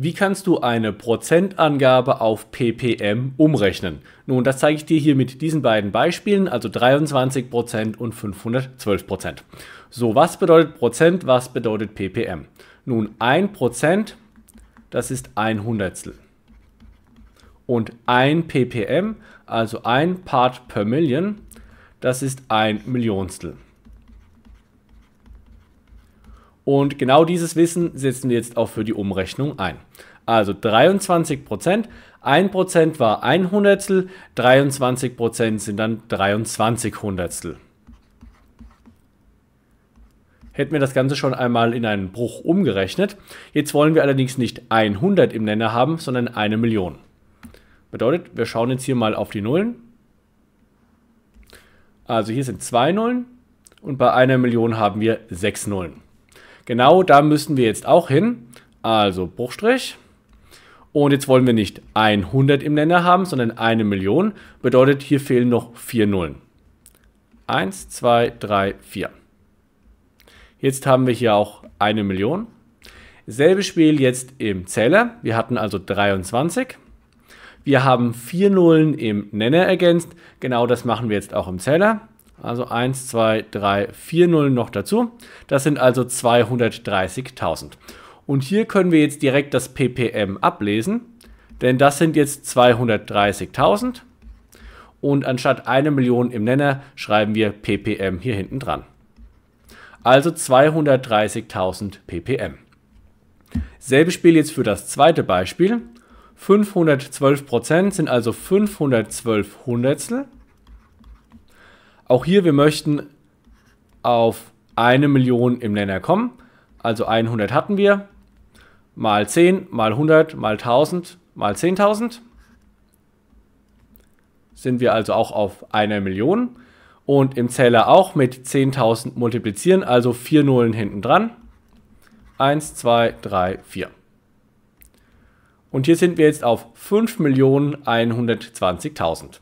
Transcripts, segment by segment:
Wie kannst du eine Prozentangabe auf ppm umrechnen? Nun, das zeige ich dir hier mit diesen beiden Beispielen, also 23% und 512%. So, was bedeutet Prozent, was bedeutet ppm? Nun, 1%, das ist ein Hundertstel. Und ein ppm, also ein Part per Million, das ist ein Millionstel. Und genau dieses Wissen setzen wir jetzt auch für die Umrechnung ein. Also 23 Prozent, 1 Prozent war ein Hundertstel, 23 Prozent sind dann 23 Hundertstel. Hätten wir das Ganze schon einmal in einen Bruch umgerechnet. Jetzt wollen wir allerdings nicht 100 im Nenner haben, sondern eine Million. Bedeutet, wir schauen jetzt hier mal auf die Nullen. Also hier sind zwei Nullen und bei einer Million haben wir sechs Nullen. Genau da müssen wir jetzt auch hin. Also Bruchstrich. Und jetzt wollen wir nicht 100 im Nenner haben, sondern eine Million. Bedeutet, hier fehlen noch vier Nullen. 1, 2, 3, 4. Jetzt haben wir hier auch eine Million. Selbes Spiel jetzt im Zähler. Wir hatten also 23. Wir haben vier Nullen im Nenner ergänzt. Genau das machen wir jetzt auch im Zähler. Also 1, 2, 3, 4 Nullen noch dazu. Das sind also 230.000. Und hier können wir jetzt direkt das PPM ablesen, denn das sind jetzt 230.000. Und anstatt 1 Million im Nenner schreiben wir PPM hier hinten dran. Also 230.000 PPM. Selbes Spiel jetzt für das zweite Beispiel. 512% sind also 512 Hundertstel. Auch hier, wir möchten auf eine Million im Nenner kommen. Also 100 hatten wir, mal 10, mal 100, mal 1000, mal 10.000. Sind wir also auch auf einer Million. Und im Zähler auch mit 10.000 multiplizieren, also vier Nullen hinten dran. 1, 2, 3, 4. Und hier sind wir jetzt auf 5.120.000.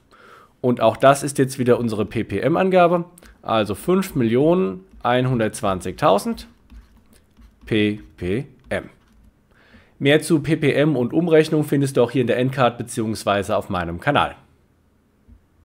Und auch das ist jetzt wieder unsere PPM-Angabe. Also 5.120.000 ppm. Mehr zu ppm und Umrechnung findest du auch hier in der Endcard bzw. auf meinem Kanal.